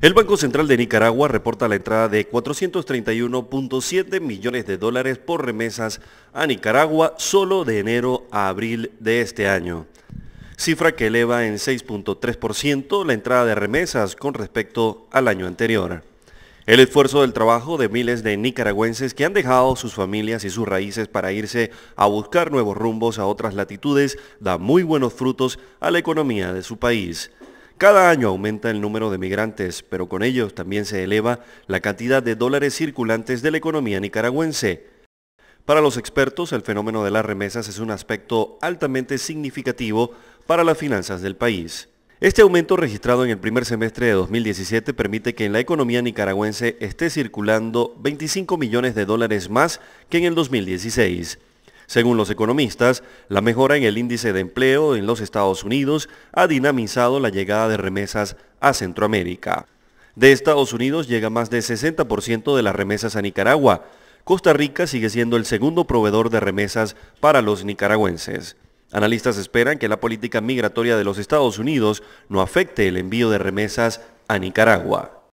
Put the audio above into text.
El Banco Central de Nicaragua reporta la entrada de 431.7 millones de dólares por remesas a Nicaragua solo de enero a abril de este año, cifra que eleva en 6.3% la entrada de remesas con respecto al año anterior. El esfuerzo del trabajo de miles de nicaragüenses que han dejado sus familias y sus raíces para irse a buscar nuevos rumbos a otras latitudes da muy buenos frutos a la economía de su país. Cada año aumenta el número de migrantes, pero con ellos también se eleva la cantidad de dólares circulantes de la economía nicaragüense. Para los expertos, el fenómeno de las remesas es un aspecto altamente significativo para las finanzas del país. Este aumento registrado en el primer semestre de 2017 permite que en la economía nicaragüense esté circulando 25 millones de dólares más que en el 2016. Según los economistas, la mejora en el índice de empleo en los Estados Unidos ha dinamizado la llegada de remesas a Centroamérica. De Estados Unidos llega más del 60% de las remesas a Nicaragua. Costa Rica sigue siendo el segundo proveedor de remesas para los nicaragüenses. Analistas esperan que la política migratoria de los Estados Unidos no afecte el envío de remesas a Nicaragua.